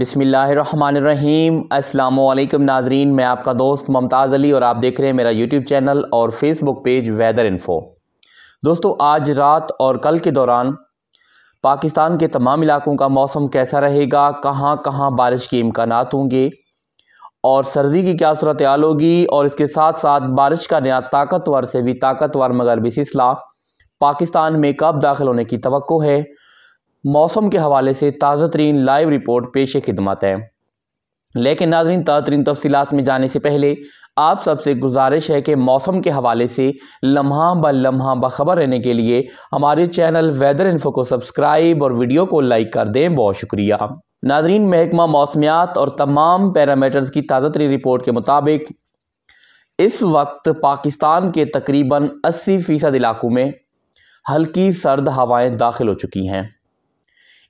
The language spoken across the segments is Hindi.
बिसमीम् अल्लाम नाजरीन मैं आपका दोस्त मुमताज़ अली और आप देख रहे हैं मेरा यूट्यूब चैनल और फेसबुक पेज वेदर इन्फो दोस्तों आज रात और कल के दौरान पाकिस्तान के तमाम इलाकों का मौसम कैसा रहेगा कहाँ कहाँ बारिश के इम्कान होंगे और सर्दी की क्या सूरत हाल होगी और इसके साथ साथ बारिश का नया ताकतवर से भी ताकतवर मगरबी सिलसिला पाकिस्तान में कब दाखिल होने की तो है मौसम के हवाले से ताज़ा तरीन लाइव रिपोर्ट पेश खिदमत है लेकिन नाजरीन ताज़ा तरीन तफसीत में जाने से पहले आप सबसे गुजारिश है कि मौसम के हवाले से लम्हा ब लम्हा बखबर रहने के लिए हमारे चैनल वेदर इन्फो को सब्सक्राइब और वीडियो को लाइक कर दें बहुत शुक्रिया नाजरीन महकमा मौसमियात और तमाम पैरामीटर्स की ताज़ा तरीन रिपोर्ट के मुताबिक इस वक्त पाकिस्तान के तकरीबन अस्सी फ़ीसद इलाकों में हल्की सर्द हवाएं दाखिल हो चुकी हैं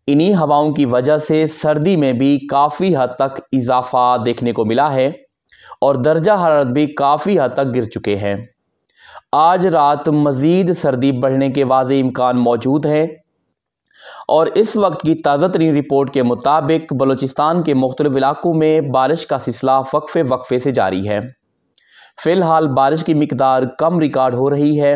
इन्हीं हवाओं की वजह से सर्दी में भी काफ़ी हद तक इजाफा देखने को मिला है और दर्जा हरारत भी काफ़ी हद तक गिर चुके हैं आज रात मज़ीद सर्दी बढ़ने के वाज इम्कान मौजूद है और इस वक्त की ताज़ा तरीन रिपोर्ट के मुताबिक बलूचिस्तान के मुख्तलिफ इलाकों में बारिश का सिलसिला वक्फे वक्फे से जारी है फ़िलहाल बारिश की मकदार कम रिकॉर्ड हो रही है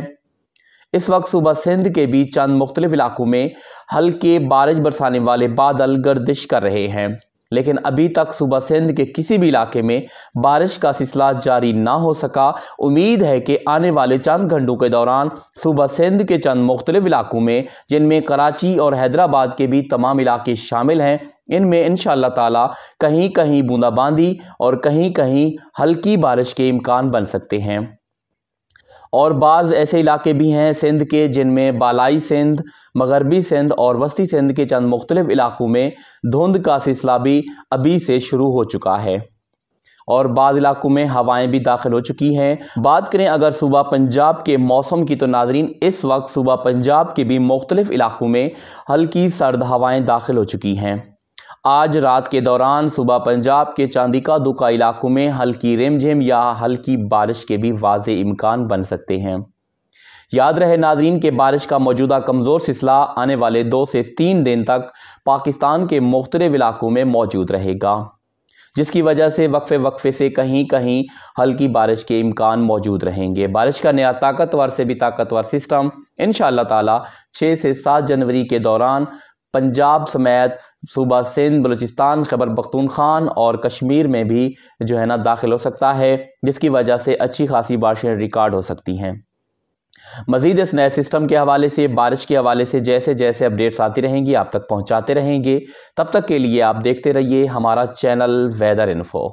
इस वक्त सुबह सिंध के बीच चंद मुख्तलिफ इलाकों में हल्के बारिश बरसाने वाले बादल गर्दिश कर रहे हैं लेकिन अभी तक सुबह सिंध के किसी भी इलाके में बारिश का सिलसिला जारी ना हो सका उम्मीद है कि आने वाले चंद घंटों के दौरान सुबह सिंध के चंद मुख्तलिफ इलाकों में जिनमें कराची और हैदराबाद के भी तमाम इलाके शामिल हैं इनमें इन ताला कहीं कहीं बूंदाबांदी और कहीं कहीं हल्की बारिश के इम्कान बन सकते हैं और बाज़ ऐसे इलाके भी हैं सिंध के जिनमें बालाई सिंध मगरबी सिंध और वस्ती सिंध के चंद मुख्तलिफ़ इलाकों में धुंध का सिलसिला भी अभी से शुरू हो चुका है और बाज़ इलाकों में हवाएं भी दाखिल हो चुकी हैं बात करें अगर सूबा पंजाब के मौसम की तो नाजरीन इस वक्त सूबा पंजाब के भी मुख्तलिफ़ इलाकों में हल्की सर्द हवाएं दाखिल हो चुकी हैं आज रात के दौरान सुबह पंजाब के चांदिका दुका इलाकों में हल्की रिमझिम या हल्की बारिश के भी वाज इम्कान बन सकते हैं याद रहे नादरीन के बारिश का मौजूदा कमज़ोर सिलसिला आने वाले दो से तीन दिन तक पाकिस्तान के मुख्तलिफ इलाकों में मौजूद रहेगा जिसकी वजह से वक्फे वक्फे से कहीं कहीं हल्की बारिश के इम्कान मौजूद रहेंगे बारिश का नया ताकतवर से भी ताकतवर सिस्टम इन ताला छः से सात जनवरी के दौरान पंजाब समेत सूबा सिंध बलूचिस्तान खबर खान और कश्मीर में भी जो है ना दाखिल हो सकता है जिसकी वजह से अच्छी खासी बारिशें रिकॉर्ड हो सकती हैं मज़ीद इस नए सिस्टम के हवाले से बारिश के हवाले से जैसे जैसे अपडेट्स आती रहेंगी आप तक पहुँचाते रहेंगे तब तक के लिए आप देखते रहिए हमारा चैनल वेदर इन्फो